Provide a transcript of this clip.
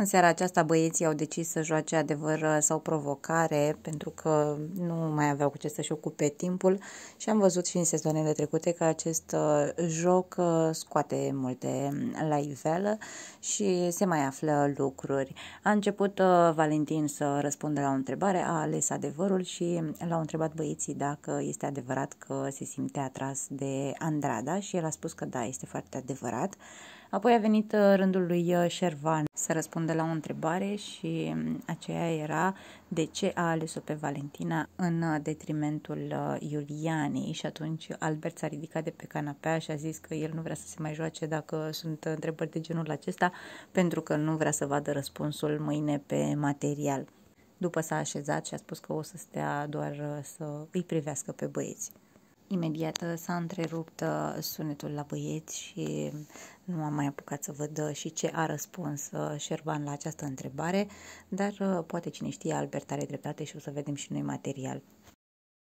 În seara aceasta băieții au decis să joace adevăr uh, sau provocare pentru că nu mai aveau cu ce să-și ocupe timpul și am văzut și în sezonele trecute că acest uh, joc uh, scoate multe um, la iveală și se mai află lucruri. A început Valentin să răspundă la o întrebare, a ales adevărul și l-au întrebat băieții dacă este adevărat că se simte atras de Andrada și el a spus că da, este foarte adevărat. Apoi a venit uh, rândul lui uh, Șervan să răspundă la o întrebare și mm, aceea era de ce a ales-o pe Valentina în uh, detrimentul Iulianei și atunci Albert s-a ridicat de pe canapea și a zis că el nu vrea să se mai joace dacă sunt întrebări de genul acesta pentru că nu vrea să vadă răspunsul mâine pe material. După s-a așezat și a spus că o să stea doar să îi privească pe băieți. Imediat s-a întrerupt uh, sunetul la băieți și nu am mai apucat să văd uh, și ce a răspuns uh, Șerban la această întrebare, dar poate cine știe Albert are dreptate și o să vedem și noi material.